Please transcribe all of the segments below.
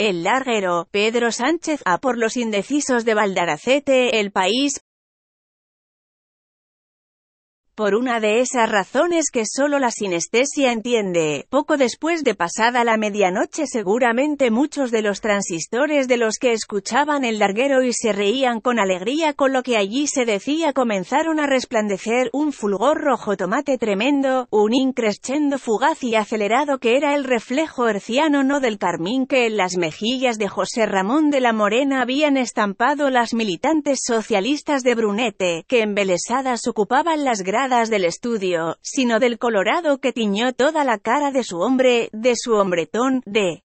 El larguero, Pedro Sánchez, a por los indecisos de Valdaracete, El País, por una de esas razones que solo la sinestesia entiende. Poco después de pasada la medianoche seguramente muchos de los transistores de los que escuchaban el larguero y se reían con alegría con lo que allí se decía comenzaron a resplandecer un fulgor rojo tomate tremendo, un increscendo fugaz y acelerado que era el reflejo herciano no del carmín que en las mejillas de José Ramón de la Morena habían estampado las militantes socialistas de Brunete, que embelesadas ocupaban las gradas del estudio, sino del colorado que tiñó toda la cara de su hombre, de su hombretón, de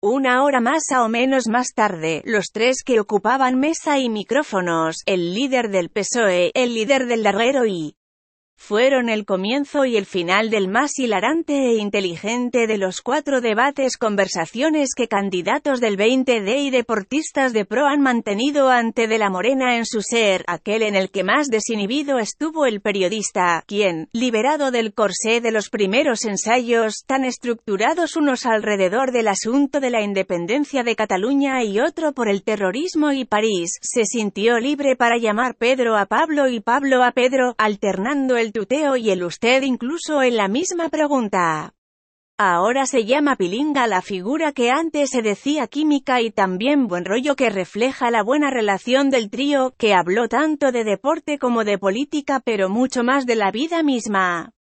una hora más o menos más tarde, los tres que ocupaban mesa y micrófonos, el líder del PSOE, el líder del larguero y fueron el comienzo y el final del más hilarante e inteligente de los cuatro debates conversaciones que candidatos del 20D y deportistas de pro han mantenido ante De la Morena en su ser, aquel en el que más desinhibido estuvo el periodista, quien, liberado del corsé de los primeros ensayos, tan estructurados unos alrededor del asunto de la independencia de Cataluña y otro por el terrorismo y París, se sintió libre para llamar Pedro a Pablo y Pablo a Pedro, alternando el tuteo y el usted incluso en la misma pregunta. Ahora se llama pilinga la figura que antes se decía química y también buen rollo que refleja la buena relación del trío, que habló tanto de deporte como de política pero mucho más de la vida misma.